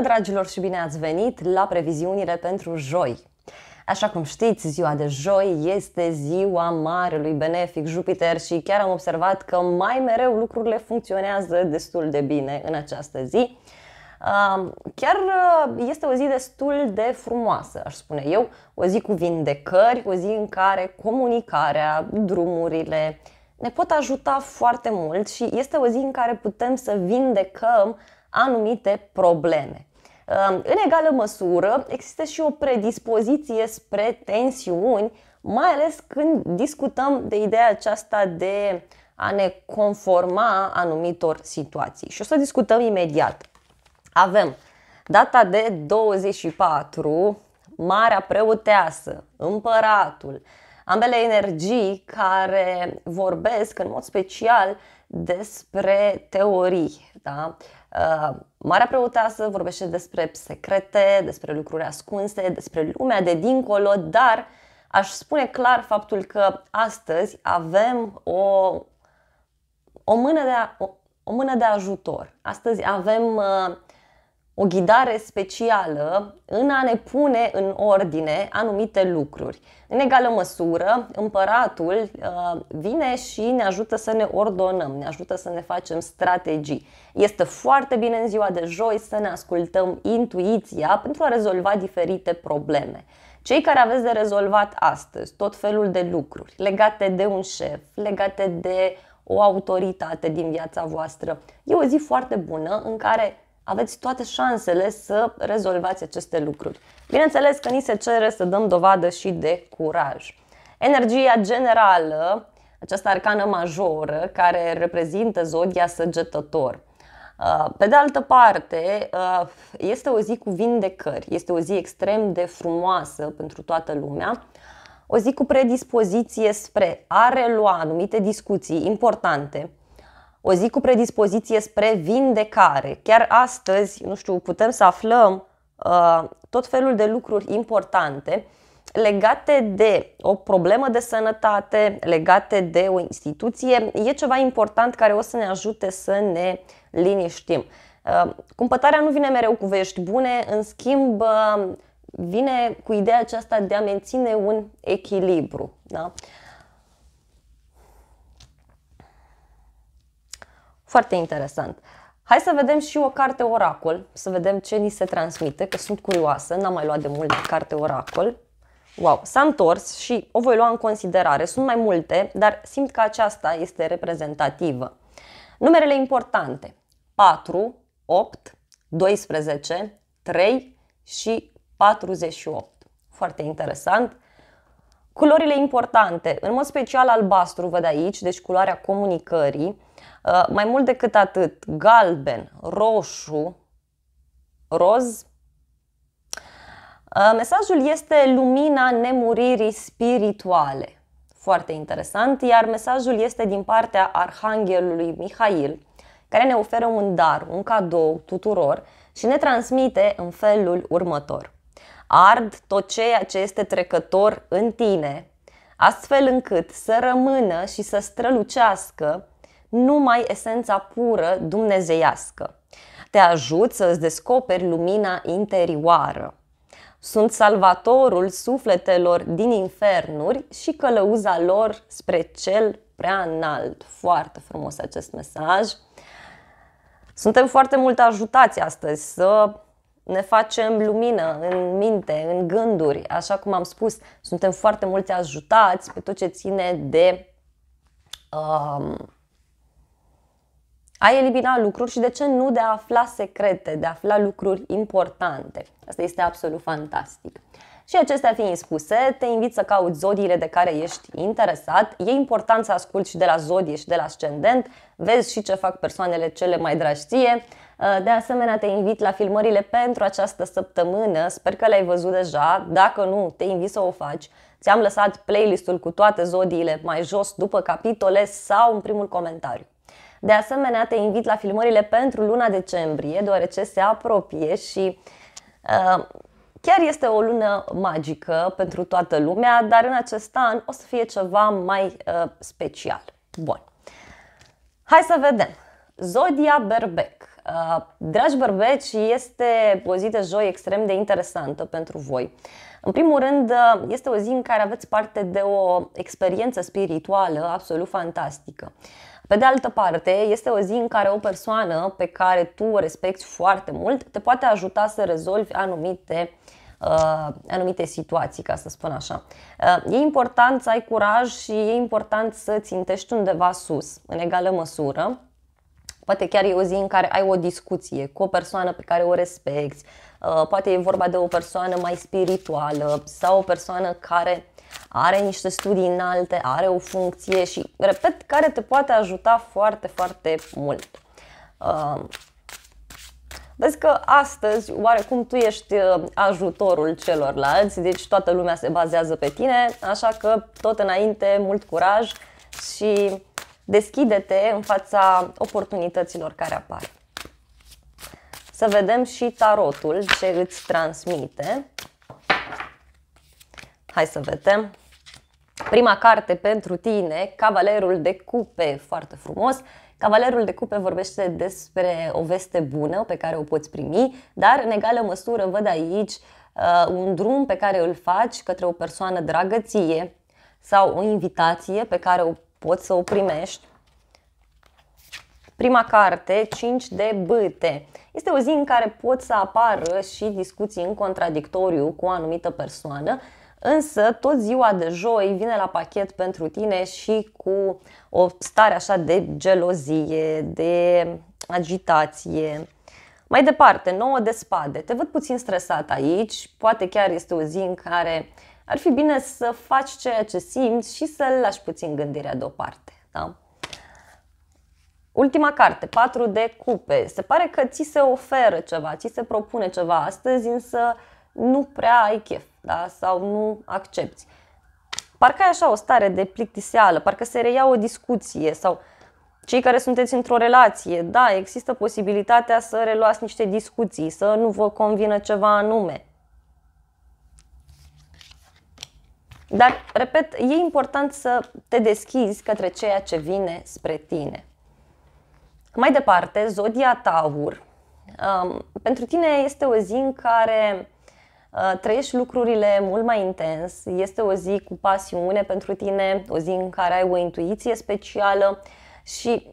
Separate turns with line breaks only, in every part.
Bună, dragilor, și bine ați venit la previziunile pentru joi. Așa cum știți, ziua de joi este ziua marelui benefic Jupiter și chiar am observat că mai mereu lucrurile funcționează destul de bine în această zi. Chiar uh, este o zi destul de frumoasă, aș spune eu, o zi cu vindecări, o zi în care comunicarea, drumurile ne pot ajuta foarte mult și este o zi în care putem să vindecăm anumite probleme. În egală măsură, există și o predispoziție spre tensiuni, mai ales când discutăm de ideea aceasta de a ne conforma anumitor situații. Și o să discutăm imediat. Avem data de 24, Marea Preoteasă, Împăratul, ambele energii care vorbesc în mod special despre teorii. Da? Uh, Uh, Marea preoteasă vorbește despre secrete, despre lucruri ascunse, despre lumea de dincolo, dar aș spune clar faptul că astăzi avem o, o, mână, de, o, o mână de ajutor. Astăzi avem uh, o ghidare specială în a ne pune în ordine anumite lucruri. În egală măsură, împăratul uh, vine și ne ajută să ne ordonăm, ne ajută să ne facem strategii. Este foarte bine în ziua de joi să ne ascultăm intuiția pentru a rezolva diferite probleme. Cei care aveți de rezolvat astăzi tot felul de lucruri legate de un șef, legate de o autoritate din viața voastră, e o zi foarte bună în care aveți toate șansele să rezolvați aceste lucruri. Bineînțeles că ni se cere să dăm dovadă și de curaj. Energia generală, această arcană majoră care reprezintă zodia săgetător. Uh, pe de altă parte, uh, este o zi cu vindecări, este o zi extrem de frumoasă pentru toată lumea, o zi cu predispoziție spre a relua anumite discuții importante, o zi cu predispoziție spre vindecare. Chiar astăzi, nu știu, putem să aflăm uh, tot felul de lucruri importante legate de o problemă de sănătate, legate de o instituție, e ceva important care o să ne ajute să ne liniștim. Uh, cumpătarea nu vine mereu cu vești bune, în schimb uh, vine cu ideea aceasta de a menține un echilibru. Da? Foarte interesant. Hai să vedem și o carte oracol, să vedem ce ni se transmite, că sunt curioasă, n-am mai luat de mult carte oracol. Wow, s-a întors și o voi lua în considerare. Sunt mai multe, dar simt că aceasta este reprezentativă. Numerele importante. 4, 8, 12, 3 și 48. Foarte interesant. Culorile importante, în mod special albastru, văd aici, deci culoarea comunicării. Uh, mai mult decât atât, galben, roșu, roz. Uh, mesajul este lumina nemuririi spirituale. Foarte interesant, iar mesajul este din partea Arhanghelului Mihail, care ne oferă un dar, un cadou tuturor și ne transmite în felul următor ard tot ceea ce este trecător în tine, astfel încât să rămână și să strălucească numai esența pură dumnezeiască. Te ajut să îți descoperi lumina interioară. Sunt salvatorul sufletelor din infernuri și călăuza lor spre cel prea înalt. Foarte frumos acest mesaj. Suntem foarte mult ajutați astăzi să ne facem lumină în minte, în gânduri. Așa cum am spus, suntem foarte mulți ajutați pe tot ce ține de um, a elimina lucruri și de ce nu de a afla secrete, de a afla lucruri importante. Asta este absolut fantastic. Și acestea fiind spuse, te invit să cauți zodiile de care ești interesat. E important să asculti și de la zodie și de la ascendent, vezi și ce fac persoanele cele mai dragi ție Uh, de asemenea, te invit la filmările pentru această săptămână. Sper că le-ai văzut deja. Dacă nu, te invit să o faci. Ți-am lăsat playlistul cu toate zodiile mai jos după capitole sau în primul comentariu. De asemenea, te invit la filmările pentru luna decembrie, deoarece se apropie și uh, chiar este o lună magică pentru toată lumea, dar în acest an o să fie ceva mai uh, special. Bun. Hai să vedem. Zodia Berbec. Uh, dragi bărbeci, este o zi de joi extrem de interesantă pentru voi. În primul rând, uh, este o zi în care aveți parte de o experiență spirituală absolut fantastică. Pe de altă parte, este o zi în care o persoană pe care tu o respecti foarte mult te poate ajuta să rezolvi anumite uh, anumite situații, ca să spun așa. Uh, e important să ai curaj și e important să țintești undeva sus, în egală măsură, Poate chiar e o zi în care ai o discuție cu o persoană pe care o respecti, uh, poate e vorba de o persoană mai spirituală sau o persoană care are niște studii înalte, are o funcție și, repet, care te poate ajuta foarte, foarte mult. Uh, vezi că astăzi, oarecum, tu ești uh, ajutorul celorlalți, deci toată lumea se bazează pe tine, așa că tot înainte, mult curaj și Deschide-te în fața oportunităților care apar. Să vedem și tarotul ce îți transmite. Hai să vedem. Prima carte pentru tine, Cavalerul de Cupe, foarte frumos. Cavalerul de Cupe vorbește despre o veste bună pe care o poți primi, dar în egală măsură văd aici uh, un drum pe care îl faci către o persoană dragă sau o invitație pe care o poți să o primești. Prima carte, 5 de bâte. Este o zi în care pot să apară și discuții în contradictoriu cu o anumită persoană, însă tot ziua de joi vine la pachet pentru tine și cu o stare așa de gelozie, de agitație. Mai departe, 9 de spade. Te văd puțin stresat aici, poate chiar este o zi în care uh, ar fi bine să faci ceea ce simți și să l lași puțin gândirea deoparte. Da? Ultima carte, 4 de cupe. Se pare că ți se oferă ceva, ți se propune ceva astăzi, însă nu prea ai chef da? sau nu accepti. Parcă ai așa o stare de plictiseală, parcă se reia o discuție sau cei care sunteți într-o relație, da, există posibilitatea să reluați niște discuții, să nu vă convină ceva anume. Dar, repet, e important să te deschizi către ceea ce vine spre tine. Mai departe, Zodia Taur. Um, pentru tine este o zi în care uh, trăiești lucrurile mult mai intens, este o zi cu pasiune pentru tine, o zi în care ai o intuiție specială și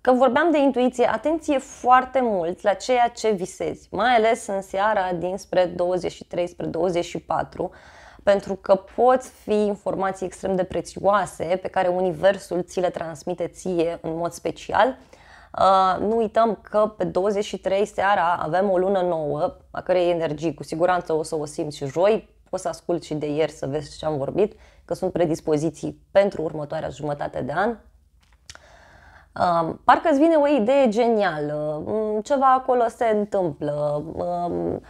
că vorbeam de intuiție, atenție foarte mult la ceea ce visezi, mai ales în seara dinspre 23 spre 24, pentru că pot fi informații extrem de prețioase pe care Universul ți le transmite ție în mod special. Uh, nu uităm că pe 23 seara avem o lună nouă, a cărei energii cu siguranță o să o simți și joi, poți să ascult și de ieri să vezi ce am vorbit, că sunt predispoziții pentru următoarea jumătate de an. Uh, parcă îți vine o idee genială, mm, ceva acolo se întâmplă, uh, mm,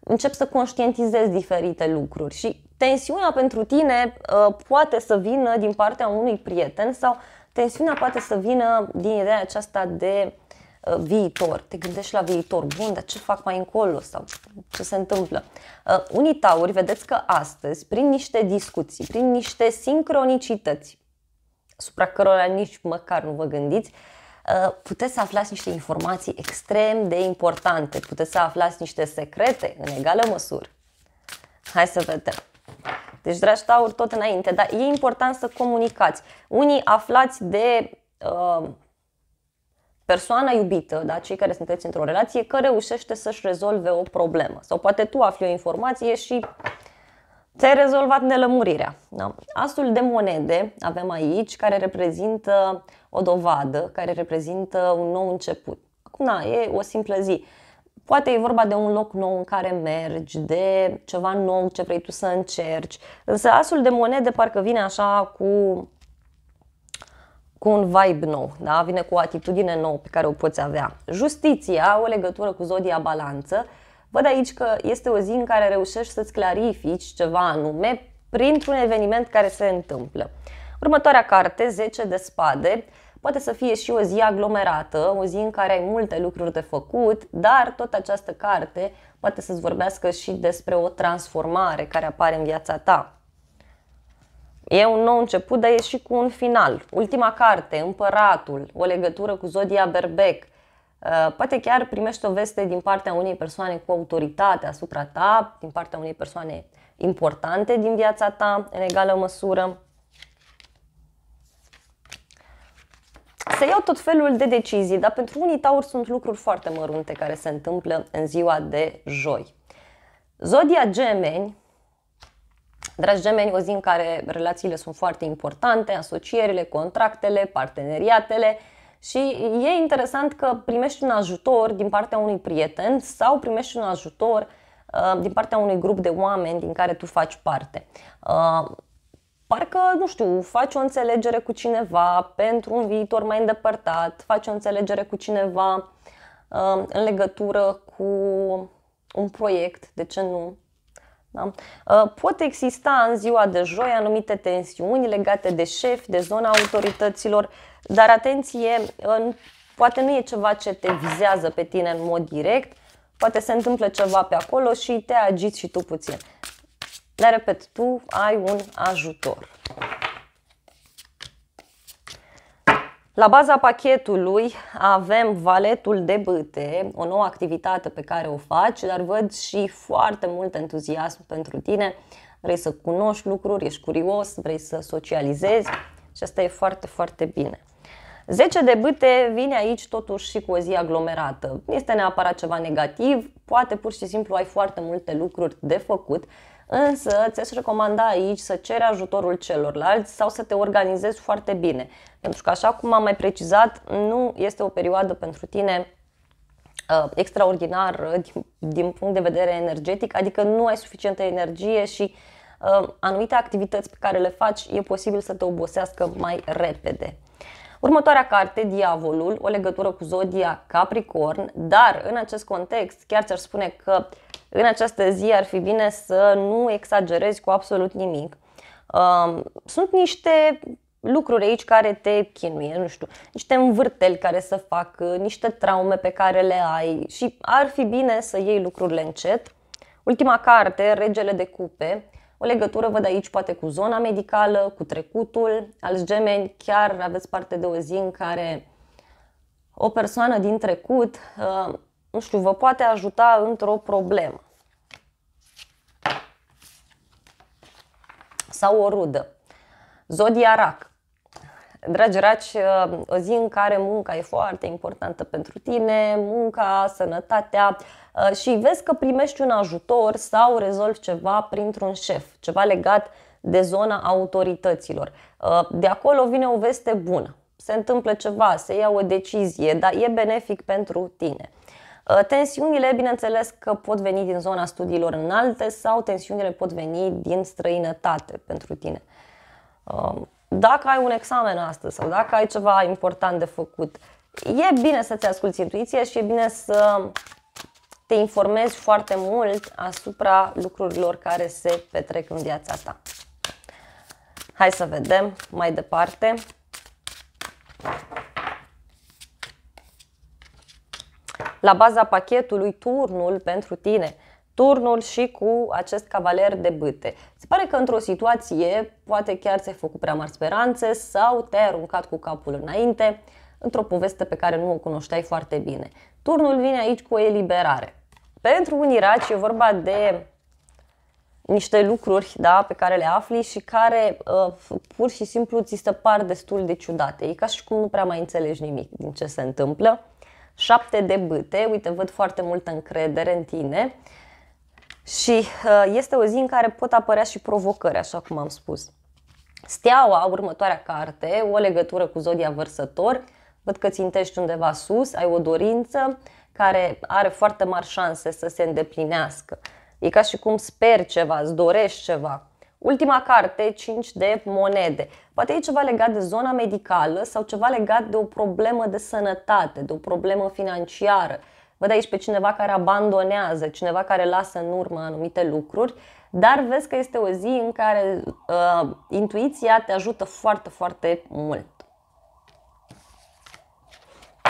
încep să conștientizezi diferite lucruri și tensiunea pentru tine uh, poate să vină din partea unui prieten sau tensiunea poate să vină din ideea aceasta de uh, viitor. Te gândești la viitor, bun, dar ce fac mai încolo sau ce se întâmplă? Uh, unii tauri, vedeți că astăzi, prin niște discuții, prin niște sincronicități, supra cărora nici măcar nu vă gândiți, puteți să aflați niște informații extrem de importante, puteți să aflați niște secrete în egală măsură. Hai să vedem. Deci, dragi tauri, tot înainte. Dar e important să comunicați. Unii aflați de uh, persoana iubită, da, cei care sunteți într-o relație, că reușește să-și rezolve o problemă. Sau poate tu afli o informație și ți-ai rezolvat nelămurirea. Da? Asul de monede avem aici, care reprezintă o dovadă, care reprezintă un nou început. Acum, da, e o simplă zi. Poate e vorba de un loc nou în care mergi, de ceva nou ce vrei tu să încerci. Însă asul de monede parcă vine așa cu cu un vibe nou, da? vine cu o atitudine nouă pe care o poți avea. Justiția, o legătură cu zodia balanță, văd aici că este o zi în care reușești să-ți clarifici ceva anume printr-un eveniment care se întâmplă. Următoarea carte, 10 de spade, Poate să fie și o zi aglomerată, o zi în care ai multe lucruri de făcut, dar tot această carte poate să-ți vorbească și despre o transformare care apare în viața ta. E un nou început, dar e și cu un final. Ultima carte, Împăratul, o legătură cu Zodia Berbec. Uh, poate chiar primești o veste din partea unei persoane cu autoritate asupra ta, din partea unei persoane importante din viața ta, în egală măsură. se iau tot felul de decizii, dar pentru unii tauri sunt lucruri foarte mărunte care se întâmplă în ziua de joi. Zodia gemeni, dragi gemeni, o zi în care relațiile sunt foarte importante, asocierile, contractele, parteneriatele și e interesant că primești un ajutor din partea unui prieten sau primești un ajutor uh, din partea unui grup de oameni din care tu faci parte. Uh, parcă, nu știu, faci o înțelegere cu cineva pentru un viitor mai îndepărtat, faci o înțelegere cu cineva uh, în legătură cu un proiect, de ce nu? Da? Uh, pot exista în ziua de joi anumite tensiuni legate de șefi, de zona autorităților, dar atenție, uh, poate nu e ceva ce te vizează pe tine în mod direct, poate se întâmplă ceva pe acolo și te agiți și tu puțin. Dar, repet, tu ai un ajutor. La baza pachetului avem valetul de bâte, o nouă activitate pe care o faci, dar văd și foarte mult entuziasm pentru tine. Vrei să cunoști lucruri, ești curios, vrei să socializezi și asta e foarte, foarte bine. 10 de bâte vine aici totuși și cu o zi aglomerată. Nu este neapărat ceva negativ, poate pur și simplu ai foarte multe lucruri de făcut, Însă, ți-aș recomanda aici să ceri ajutorul celorlalți sau să te organizezi foarte bine. Pentru că, așa cum am mai precizat, nu este o perioadă pentru tine uh, extraordinar uh, din, din punct de vedere energetic, adică nu ai suficientă energie și uh, anumite activități pe care le faci e posibil să te obosească mai repede. Următoarea carte, Diavolul, o legătură cu zodia Capricorn, dar în acest context chiar ți-aș spune că uh, în această zi ar fi bine să nu exagerezi cu absolut nimic. Um, sunt niște lucruri aici care te chinuie, nu știu, niște învârteli care să fac, niște traume pe care le ai și ar fi bine să iei lucrurile încet. Ultima carte, Regele de Cupe, o legătură văd aici poate cu zona medicală, cu trecutul, alți gemeni, chiar aveți parte de o zi în care o persoană din trecut uh, nu știu, vă poate ajuta într-o problemă. Sau o rudă. Zodia Rac. Dragi raci, o zi în care munca e foarte importantă pentru tine, munca, sănătatea și vezi că primești un ajutor sau rezolvi ceva printr-un șef, ceva legat de zona autorităților. De acolo vine o veste bună. Se întâmplă ceva, se ia o decizie, dar e benefic pentru tine. Uh, tensiunile, bineînțeles că pot veni din zona studiilor înalte sau tensiunile pot veni din străinătate pentru tine. Uh, dacă ai un examen astăzi sau dacă ai ceva important de făcut, e bine să-ți asculti intuiția și e bine să te informezi foarte mult asupra lucrurilor care se petrec în viața ta. Hai să vedem mai departe. la baza pachetului turnul pentru tine turnul și cu acest cavaler de bâte. Se pare că într-o situație poate chiar ți-ai făcut prea mari speranțe sau te-ai aruncat cu capul înainte într-o poveste pe care nu o cunoșteai foarte bine. Turnul vine aici cu o eliberare. Pentru un iraci e vorba de niște lucruri da, pe care le afli și care uh, pur și simplu ți se par destul de ciudate. E ca și cum nu prea mai înțelegi nimic din ce se întâmplă. Șapte de bâte, uite, văd foarte multă încredere în tine și uh, este o zi în care pot apărea și provocări, așa cum am spus. Steaua, următoarea carte, o legătură cu zodia vărsător, văd că țintești undeva sus, ai o dorință care are foarte mari șanse să se îndeplinească. E ca și cum speri ceva, îți dorești ceva, Ultima carte, 5 de monede. Poate e ceva legat de zona medicală sau ceva legat de o problemă de sănătate, de o problemă financiară. Văd aici pe cineva care abandonează, cineva care lasă în urmă anumite lucruri, dar vezi că este o zi în care uh, intuiția te ajută foarte, foarte mult.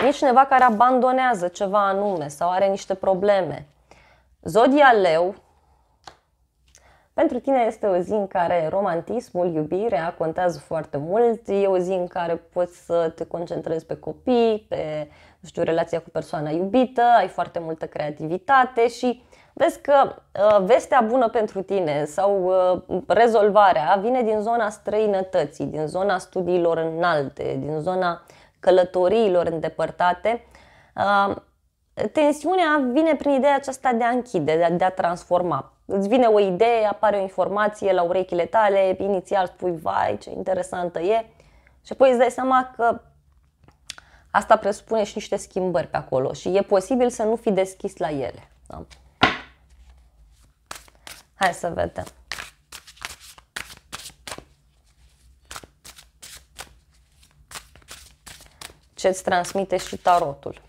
E cineva care abandonează ceva anume sau are niște probleme. Zodia Leu, pentru tine este o zi în care romantismul, iubirea contează foarte mult, e o zi în care poți să te concentrezi pe copii, pe, nu știu, relația cu persoana iubită, ai foarte multă creativitate și vezi că uh, vestea bună pentru tine sau uh, rezolvarea vine din zona străinătății, din zona studiilor înalte, din zona călătoriilor îndepărtate. Uh, tensiunea vine prin ideea aceasta de a închide, de a transforma Îți vine o idee, apare o informație la urechile tale, inițial spui, vai, ce interesantă e, și apoi îți dai seama că asta presupune și niște schimbări pe acolo și e posibil să nu fi deschis la ele. Da? Hai să vedem. Ce ți transmite și tarotul.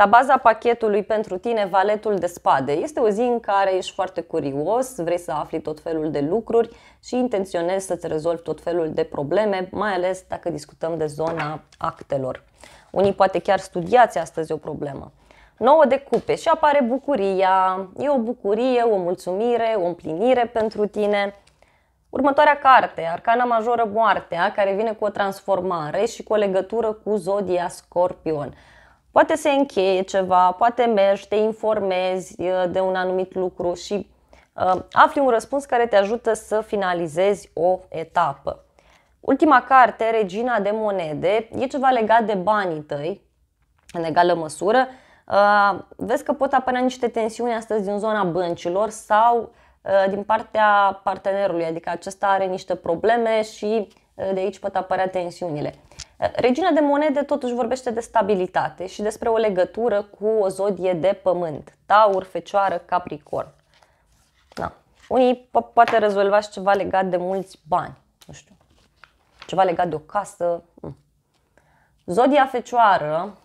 La baza pachetului pentru tine, valetul de spade. Este o zi în care ești foarte curios, vrei să afli tot felul de lucruri și intenționezi să-ți rezolvi tot felul de probleme, mai ales dacă discutăm de zona actelor. Unii poate chiar studiați astăzi o problemă. 9 de cupe și apare bucuria. E o bucurie, o mulțumire, o împlinire pentru tine. Următoarea carte, Arcana Majoră Moartea, care vine cu o transformare și cu o legătură cu Zodia Scorpion. Poate se încheie ceva, poate mergi, te informezi uh, de un anumit lucru și uh, afli un răspuns care te ajută să finalizezi o etapă. Ultima carte, Regina de monede, e ceva legat de banii tăi, în egală măsură. Uh, vezi că pot apărea niște tensiuni astăzi din zona băncilor sau din partea partenerului, adică acesta are niște probleme și de aici pot apărea tensiunile. Regina de monede totuși vorbește de stabilitate și despre o legătură cu o zodie de pământ, taur, fecioară, capricorn. Da. Unii po- poate rezolva și ceva legat de mulți bani, nu știu, ceva legat de o casă. Hmm. Zodia fecioară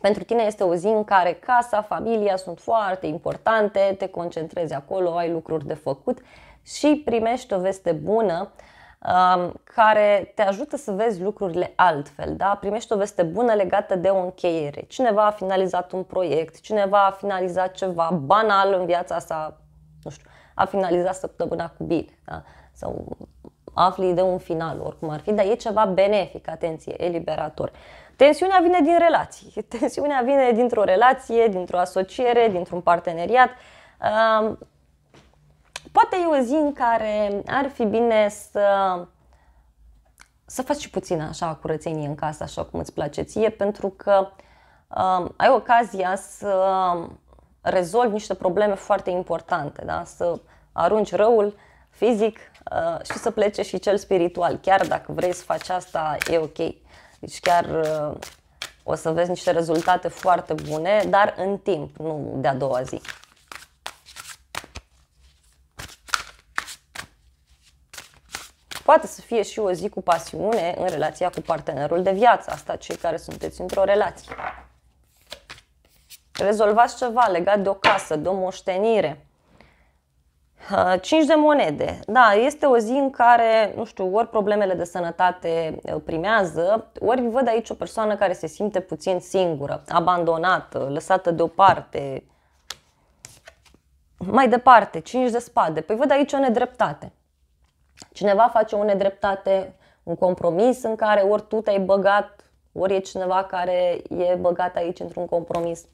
pentru tine este o zi în care casa, familia sunt foarte importante, te concentrezi acolo, ai lucruri de făcut și primești o veste bună Um, care te ajută să vezi lucrurile altfel. Da? Primești o veste bună legată de o încheiere. Cineva a finalizat un proiect, cineva a finalizat ceva banal în viața sa, nu știu, a finalizat săptămâna cu bine. Da? Sau afli de un final, oricum ar fi, dar e ceva benefic, atenție, eliberator. Tensiunea vine din relații. Tensiunea vine dintr-o relație, dintr-o asociere, dintr-un parteneriat. Um, Poate e o zi în care ar fi bine să să faci și puțin așa curățenie în casă, așa cum îți place ție, pentru că uh, ai ocazia să rezolvi niște probleme foarte importante, da? să arunci răul fizic uh, și să plece și cel spiritual. Chiar dacă vrei să faci asta, e ok. Deci chiar uh, o să vezi niște rezultate foarte bune, dar în timp, nu de-a doua zi. poate să fie și o zi cu pasiune în relația cu partenerul de viață, asta cei care sunteți într-o relație. Rezolvați ceva legat de o casă, de o moștenire. 5 de monede. Da, este o zi în care, nu știu, ori problemele de sănătate primează, ori văd aici o persoană care se simte puțin singură, abandonată, lăsată deoparte. Mai departe, 5 de spade. Păi văd aici o nedreptate cineva face o nedreptate, un compromis în care ori tu te-ai băgat, ori e cineva care e băgat aici într-un compromis.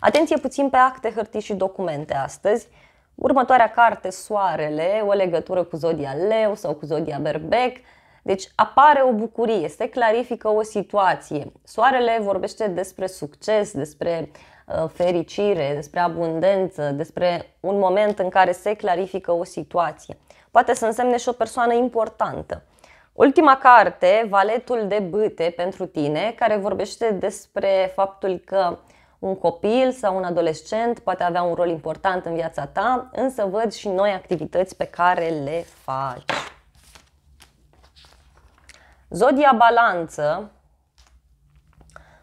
Atenție puțin pe acte, hârtii și documente astăzi. Următoarea carte, Soarele, o legătură cu Zodia Leu sau cu Zodia Berbec. Deci apare o bucurie, se clarifică o situație. Soarele vorbește despre succes, despre uh, fericire, despre abundență, despre un moment în care se clarifică o situație poate să însemne și o persoană importantă. Ultima carte, Valetul de bâte pentru tine, care vorbește despre faptul că un copil sau un adolescent poate avea un rol important în viața ta, însă văd și noi activități pe care le faci. Zodia Balanță.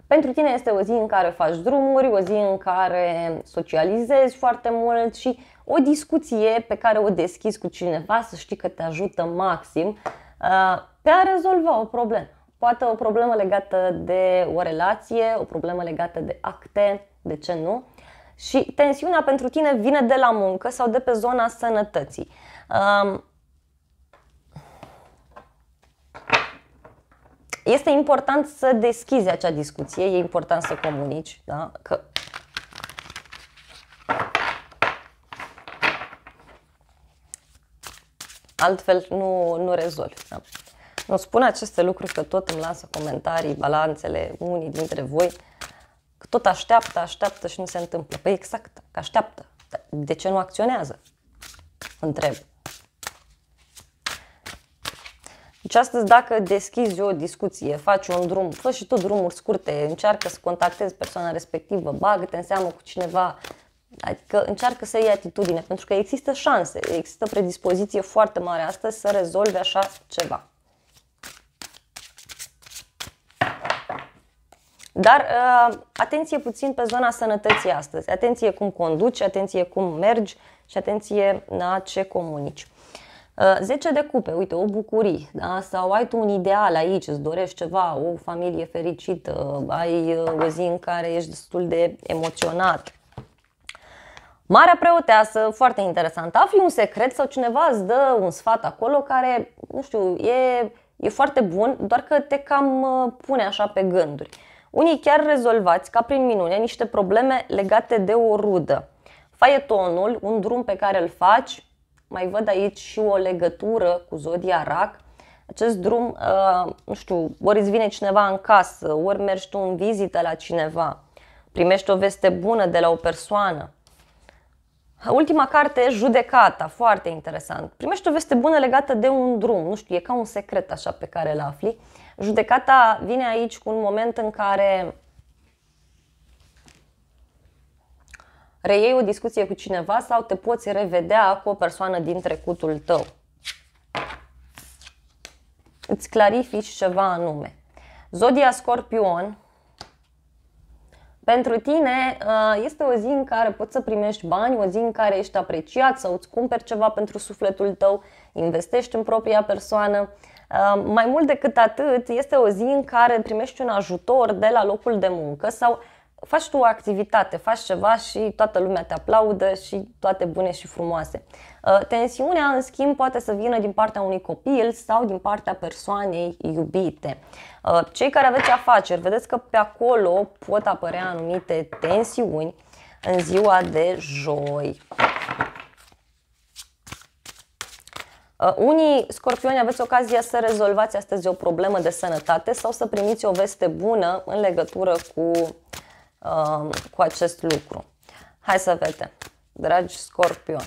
Pentru tine este o zi în care faci drumuri, o zi în care socializezi foarte mult și o discuție pe care o deschizi cu cineva, să știi că te ajută maxim uh, pe a rezolva o problemă. Poate o problemă legată de o relație, o problemă legată de acte, de ce nu. Și tensiunea pentru tine vine de la muncă sau de pe zona sănătății. Um, este important să deschizi acea discuție, e important să comunici, da? că Altfel nu, nu rezolvi. Da. Nu spun aceste lucruri că tot îmi lasă comentarii, balanțele, unii dintre voi, că tot așteaptă, așteaptă și nu se întâmplă. Păi exact, că așteaptă. De ce nu acționează? Întreb. Deci astăzi dacă deschizi o discuție, faci un drum, fă și tu drumuri scurte, încearcă să contactezi persoana respectivă, bagă-te în seamă cu cineva, Adică încearcă să iei atitudine, pentru că există șanse, există predispoziție foarte mare astăzi să rezolve așa ceva. Dar uh, atenție puțin pe zona sănătății astăzi. Atenție cum conduci, atenție cum mergi și atenție la ce comunici. 10 uh, de cupe, uite, o bucurie, da? sau ai tu un ideal aici, îți dorești ceva, o familie fericită, ai uh, o zi în care ești destul de emoționat, Marea preoteasă, foarte interesant. Afli un secret sau cineva îți dă un sfat acolo care, nu știu, e, e foarte bun, doar că te cam uh, pune așa pe gânduri. Unii chiar rezolvați, ca prin minune, niște probleme legate de o rudă. Faietonul, un drum pe care îl faci, mai văd aici și o legătură cu zodia rac. Acest drum, uh, nu știu, ori îți vine cineva în casă, ori mergi tu în vizită la cineva, primești o veste bună de la o persoană, Ultima carte, Judecata, foarte interesant. Primești o veste bună legată de un drum, nu știu, e ca un secret așa pe care îl afli. Judecata vine aici cu un moment în care reiei o discuție cu cineva sau te poți revedea cu o persoană din trecutul tău. Îți clarifici ceva anume. Zodia Scorpion, pentru tine uh, este o zi în care poți să primești bani, o zi în care ești apreciat sau îți cumperi ceva pentru sufletul tău, investești în propria persoană. Uh, mai mult decât atât, este o zi în care primești un ajutor de la locul de muncă sau faci tu o activitate, faci ceva și toată lumea te aplaudă și toate bune și frumoase. Uh, tensiunea, în schimb, poate să vină din partea unui copil sau din partea persoanei iubite. Uh, cei care aveți afaceri, vedeți că pe acolo pot apărea anumite tensiuni în ziua de joi. Uh, unii scorpioni aveți ocazia să rezolvați astăzi o problemă de sănătate sau să primiți o veste bună în legătură cu Uh, cu acest lucru. Hai să vedem, dragi scorpion.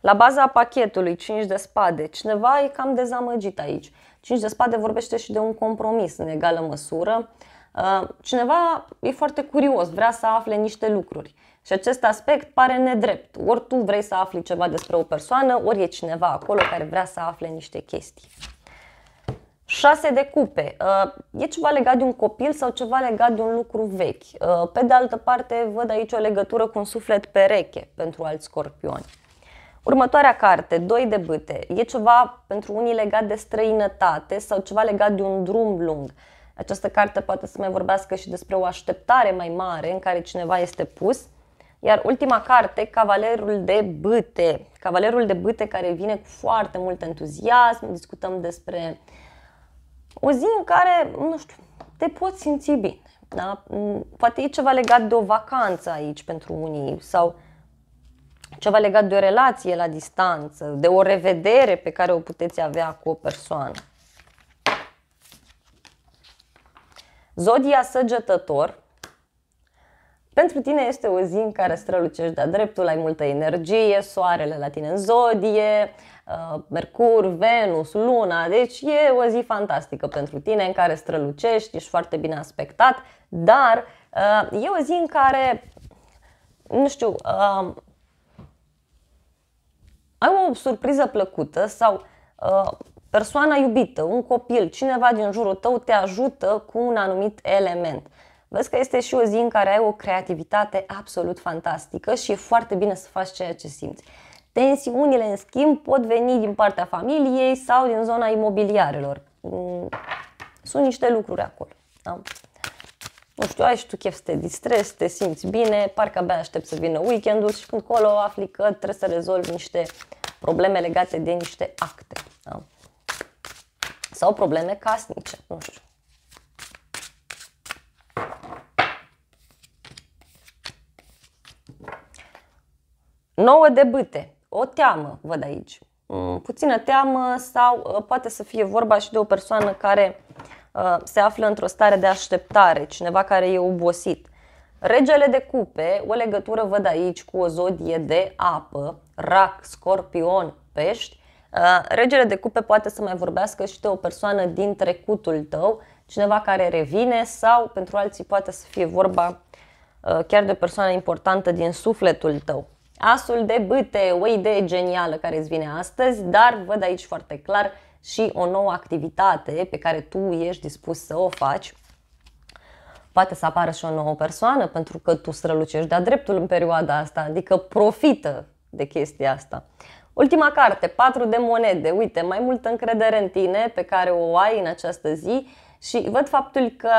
La baza pachetului, 5 de spade, cineva e cam dezamăgit aici. 5 de spade vorbește și de un compromis în egală măsură. Uh, cineva e foarte curios, vrea să afle niște lucruri. Și acest aspect pare nedrept. Ori tu vrei să afli ceva despre o persoană, ori e cineva acolo care vrea să afle niște chestii. 6 de cupe. Uh, e ceva legat de un copil sau ceva legat de un lucru vechi. Uh, pe de altă parte, văd aici o legătură cu un suflet pereche pentru alți scorpioni. Următoarea carte, 2 de bâte. E ceva pentru unii legat de străinătate sau ceva legat de un drum lung. Această carte poate să mai vorbească și despre o așteptare mai mare în care cineva este pus iar ultima carte, Cavalerul de Bâte. Cavalerul de Bâte care vine cu foarte mult entuziasm, discutăm despre o zi în care, nu știu, te poți simți bine. Da? Mm, poate e ceva legat de o vacanță aici pentru unii sau ceva legat de o relație la distanță, de o revedere pe care o puteți avea cu o persoană. Zodia săgetător pentru tine este o zi în care strălucești de-a dreptul, ai multă energie, soarele la tine în zodie, uh, Mercur, Venus, Luna, deci e o zi fantastică pentru tine în care strălucești, ești foarte bine aspectat, dar uh, e o zi în care, nu știu, uh, ai o surpriză plăcută sau persoana iubită, un copil, cineva din jurul tău te ajută cu un anumit element. Vezi că este și o zi în care ai o creativitate absolut fantastică și e foarte bine să faci ceea ce simți. Tensiunile, în schimb, pot veni din partea familiei sau din zona imobiliarelor. Mm, sunt niște lucruri acolo. Da? Nu știu, ai și tu chef să te distrezi, te simți bine, parcă abia aștept să vină weekendul și când colo afli că trebuie să rezolvi niște probleme legate de niște acte. Da? Sau probleme casnice, nu știu. 9 de bâte. O teamă, văd aici. Mm, puțină teamă sau uh, poate să fie vorba și de o persoană care uh, se află într-o stare de așteptare, cineva care e obosit. Regele de cupe, o legătură văd aici cu o zodie de apă, rac, scorpion, pești. Uh, regele de cupe poate să mai vorbească și de o persoană din trecutul tău, cineva care revine sau pentru alții poate să fie vorba chiar de o persoană importantă din sufletul tău. Asul de bâte, o idee genială care îți vine astăzi, dar văd aici foarte clar și o nouă activitate pe care tu ești dispus să o faci. Poate să apară și o nouă persoană pentru că tu strălucești de-a dreptul în perioada asta, adică profită de chestia asta. Ultima carte, 4 de monede. Uite, mai multă încredere în tine pe care o ai în această zi și văd faptul că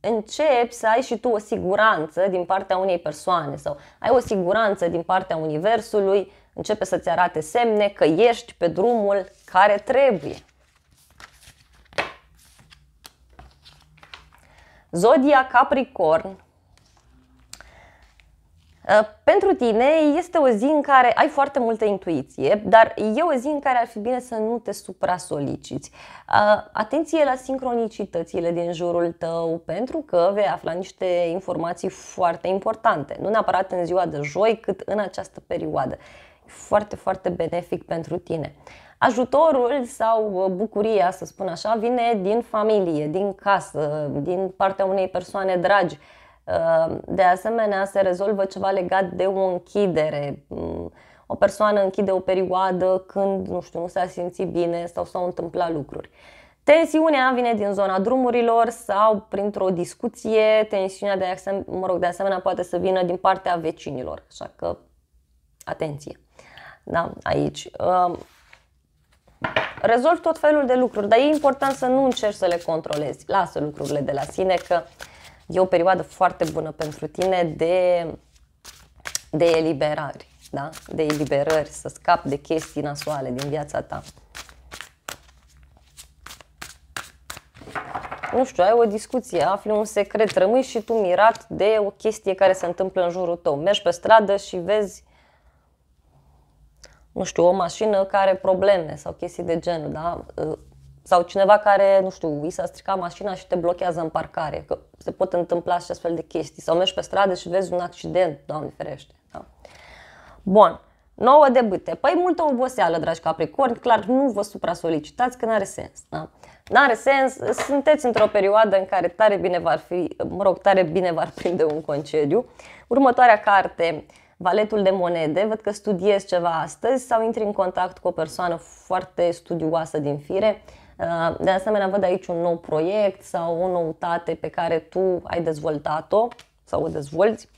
începi să ai și tu o siguranță din partea unei persoane sau ai o siguranță din partea Universului, începe să-ți arate semne că ești pe drumul care trebuie. Zodia Capricorn Ă, pentru tine este o zi în care ai foarte multă intuiție, dar e o zi în care ar fi bine să nu te supra-soliciți. Ă, atenție la sincronicitățile din jurul tău, pentru că vei afla niște informații foarte importante, nu neapărat în ziua de joi, cât în această perioadă. Foarte, foarte benefic pentru tine. Ajutorul sau ă, bucuria, să spun așa, vine din familie, din casă, din partea unei persoane dragi Ehm, de asemenea, se rezolvă ceva legat de o închidere. Mm, o persoană închide o perioadă când, nu știu, nu s-a simțit bine sau s-au întâmplat lucruri. Tensiunea vine din zona drumurilor sau printr-o discuție, tensiunea de, asemenea, mă rog, de asemenea poate să vină din partea vecinilor, așa că atenție. Da, aici. Ehm, rezolvi tot felul de lucruri, dar e important să nu încerci să le controlezi. Lasă lucrurile de la sine că e o perioadă foarte bună pentru tine de, de eliberare, da? de eliberări, să scapi de chestii nasoale din viața ta. nu știu, ai o discuție, afli un secret, rămâi și tu mirat de o chestie care se întâmplă în jurul tău. Mergi pe stradă și vezi, nu știu, o mașină care are probleme sau chestii de genul, da? Sau cineva care, nu știu, i s-a stricat mașina și te blochează în parcare, că se pot întâmpla și astfel de chestii. Sau mergi pe stradă și vezi un accident, doamne ferește. Da? Bun. nouă de bâte. Păi multă oboseală, dragi capricorni, clar nu vă supra supra-solicitați că n-are sens. Da? N-are sens, sunteți într-o perioadă în care tare bine v-ar fi, mă rog, tare bine v-ar prinde un concediu. Următoarea carte, Valetul de monede, văd că studiezi ceva astăzi sau intri în contact cu o persoană foarte studioasă din fire Uh, de asemenea, văd aici un nou proiect sau o noutate pe care tu ai dezvoltat-o sau o dezvolți.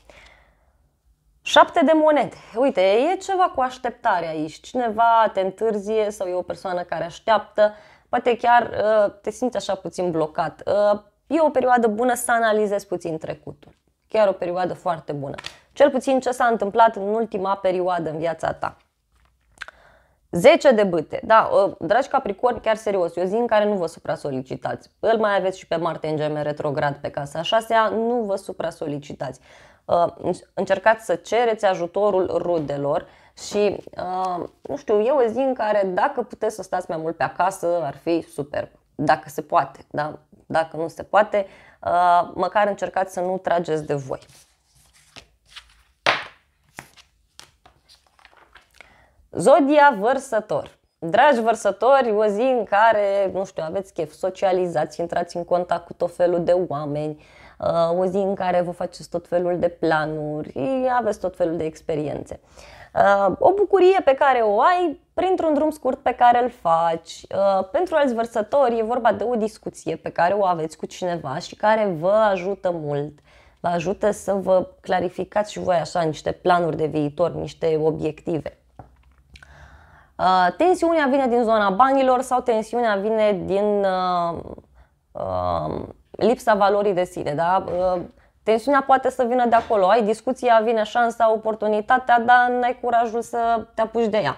Șapte de monede. Uite, e ceva cu așteptare aici. Cineva te întârzie sau e o persoană care așteaptă, poate chiar uh, te simți așa puțin blocat. Uh, e o perioadă bună să analizezi puțin trecutul. Chiar o perioadă foarte bună. Cel puțin ce s-a întâmplat în ultima perioadă în viața ta. 10 de bâte. Da, ă, dragi capricorni, chiar serios, eu zi în care nu vă supra supra-solicitați. Îl mai aveți și pe Marte în geme retrograd pe casa a șasea, nu vă supra supra-solicitați. Ă, încercați să cereți ajutorul rudelor și, ă, nu știu, eu o zi în care dacă puteți să stați mai mult pe acasă, ar fi superb. Dacă se poate, da? Dacă nu se poate, măcar încercați să nu trageți de voi. Zodia vărsător. Dragi vărsători, o zi în care, nu știu, aveți chef, socializați, intrați în contact cu tot felul de oameni, uh, o zi în care vă faceți tot felul de planuri, aveți tot felul de experiențe. Uh, o bucurie pe care o ai printr-un drum scurt pe care îl faci. Uh, pentru alți vărsători e vorba de o discuție pe care o aveți cu cineva și care vă ajută mult. Vă ajută să vă clarificați și voi așa niște planuri de viitor, niște obiective. Uh, tensiunea vine din zona banilor sau tensiunea vine din uh, um, lipsa valorii de sine. Da? Uh, tensiunea poate să vină de acolo, ai discuția, vine șansa, oportunitatea, dar n-ai curajul să te apuci de ea.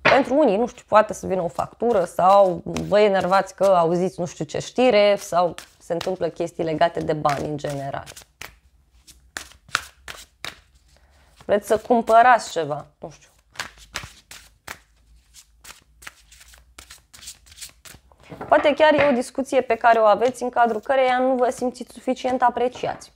Pentru unii, nu știu, poate să vină o factură sau vă enervați că auziți nu știu ce știre sau se întâmplă chestii legate de bani în general. Vreți să cumpărați ceva, nu știu, poate chiar e o discuție pe care o aveți în cadrul căreia nu vă simțiți suficient apreciați.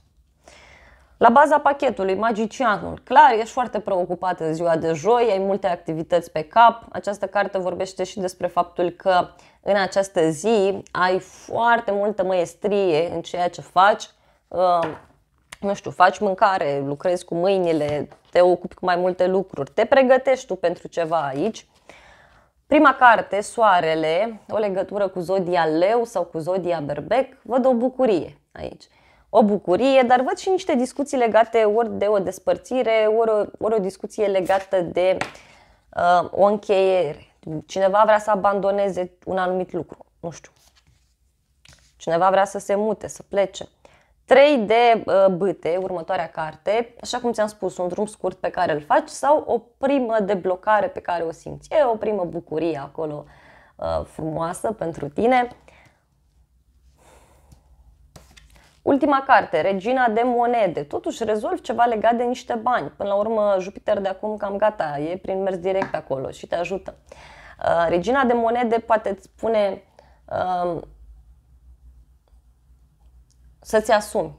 La baza pachetului, magicianul, clar, ești foarte preocupat în ziua de joi, ai multe activități pe cap. Această carte vorbește și despre faptul că în această zi ai foarte multă măestrie în ceea ce faci. Ehm, nu știu, faci mâncare, lucrezi cu mâinile, te ocupi cu mai multe lucruri, te pregătești tu pentru ceva aici. Prima carte, Soarele, o legătură cu zodia leu sau cu zodia berbec, văd o bucurie aici. O bucurie, dar văd și niște discuții legate ori de o despărțire, ori o, ori o discuție legată de uh, o încheiere. Cineva vrea să abandoneze un anumit lucru, nu știu. Cineva vrea să se mute, să plece. Trei de uh, băte, următoarea carte, așa cum ți-am spus, un drum scurt pe care îl faci sau o primă deblocare pe care o simți. E o primă bucurie acolo uh, frumoasă pentru tine. Ultima carte, Regina de monede. Totuși rezolv ceva legat de niște bani. Până la urmă, Jupiter de acum cam gata, e prin mers direct acolo și te ajută. Uh, Regina de monede poate îți spune să-ți asumi.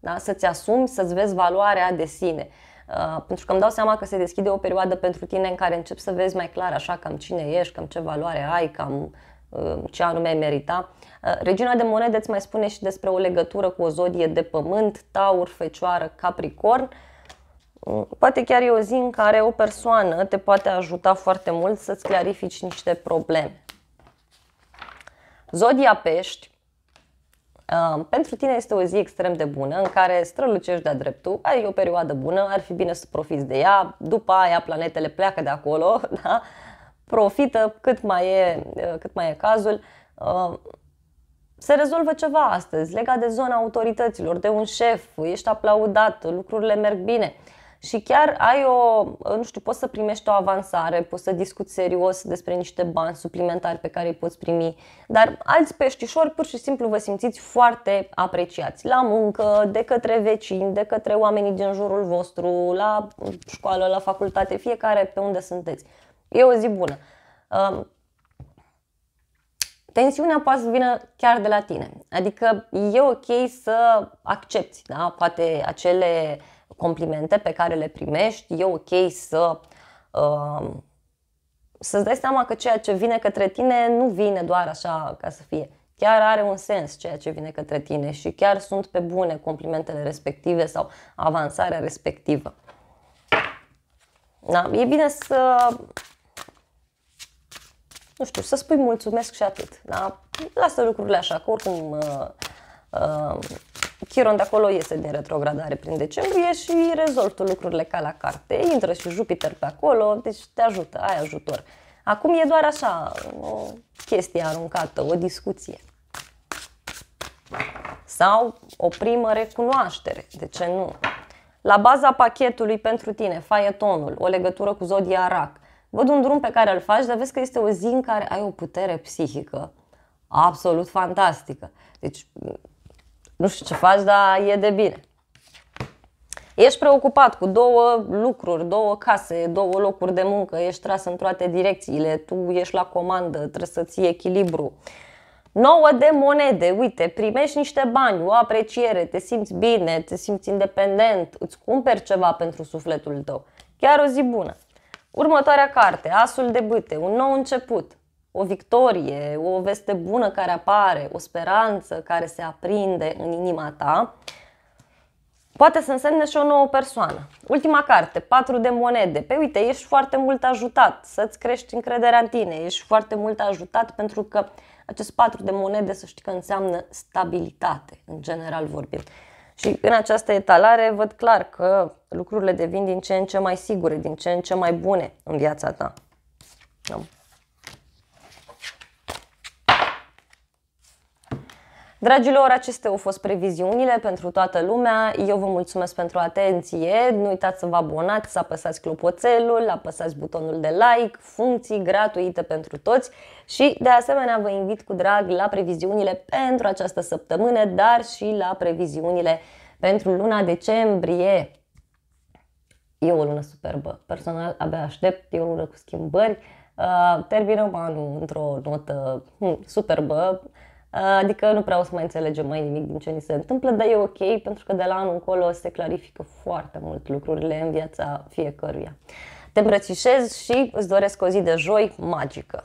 Da? Să-ți asumi, să-ți vezi valoarea de sine. Uh, pentru că îmi dau seama că se deschide o perioadă pentru tine în care începi să vezi mai clar așa cam cine ești, cam ce valoare ai, cam uh, ce anume ai merita. Uh, Regina de monede îți mai spune și despre o legătură cu o zodie de pământ, taur, fecioară, capricorn. Uh, poate chiar e o zi în care o persoană te poate ajuta foarte mult să-ți clarifici niște probleme. Zodia pești Uh, pentru tine este o zi extrem de bună în care strălucești de-a dreptul, ai o perioadă bună, ar fi bine să profiți de ea, după aia planetele pleacă de acolo, da? profită cât mai e, uh, cât mai e cazul. Uh, se rezolvă ceva astăzi legat de zona autorităților, de un șef, ești aplaudat, lucrurile merg bine și chiar ai o, nu știu, poți să primești o avansare, poți să discuți serios despre niște bani suplimentari pe care îi poți primi, dar alți peștișori pur și simplu vă simțiți foarte apreciați la muncă, de către vecini, de către oamenii din jurul vostru, la școală, la facultate, fiecare pe unde sunteți. E o zi bună. Um, tensiunea poate să vină chiar de la tine. Adică e ok să accepti da? poate acele uh, complimente pe care le primești, e ok să uh, să-ți dai seama că ceea ce vine către tine nu vine doar așa ca să fie. Chiar are un sens ceea ce vine către tine și chiar sunt pe bune complimentele respective sau avansarea respectivă. Da, e bine să nu știu, să spui mulțumesc și atât. Da? Lasă lucrurile așa, că oricum uh, uh, Chiron de acolo iese din retrogradare prin decembrie și rezolv tu lucrurile ca la carte. Intră și Jupiter pe acolo, deci te ajută, ai ajutor. Acum e doar așa, o chestie aruncată, o discuție. Sau o primă recunoaștere, de ce nu? La baza pachetului pentru tine, faietonul, o legătură cu zodia rac. Văd un drum pe care îl faci, dar vezi că este o zi în care ai o putere psihică absolut fantastică. Deci nu știu ce faci, dar e de bine. Ești preocupat cu două lucruri, două case, două locuri de muncă, ești tras în toate direcțiile, tu ești la comandă, trebuie să ții echilibru. Nouă de monede, uite, primești niște bani, o apreciere, te simți bine, te simți independent, îți cumperi ceva pentru sufletul tău. Chiar o zi bună. Următoarea carte, Asul de bâte, un nou început o victorie, o veste bună care apare, o speranță care se aprinde în inima ta, poate să însemne și o nouă persoană. Ultima carte, patru de monede. Pe uite, ești foarte mult ajutat să-ți crești încrederea în tine, ești foarte mult ajutat pentru că acest patru de monede să știi că înseamnă stabilitate, în general vorbind. Și în această etalare văd clar că lucrurile devin din ce în ce mai sigure, din ce în ce mai bune în viața ta. Da. Dragilor, acestea au fost previziunile pentru toată lumea. Eu vă mulțumesc pentru atenție. Nu uitați să vă abonați, să apăsați clopoțelul, apăsați butonul de like, funcții gratuite pentru toți și de asemenea vă invit cu drag la previziunile pentru această săptămână, dar și la previziunile pentru luna decembrie. E o lună superbă. Personal, abia aștept. E o lună cu schimbări. Uh, terminăm anul într-o notă hmm, superbă. Uh, adică nu prea o să mai înțelegem mai nimic din ce ni se întâmplă, dar e ok pentru că de la anul încolo se clarifică foarte mult lucrurile în viața fiecăruia. Te îmbrățișez și îți doresc o zi de joi magică!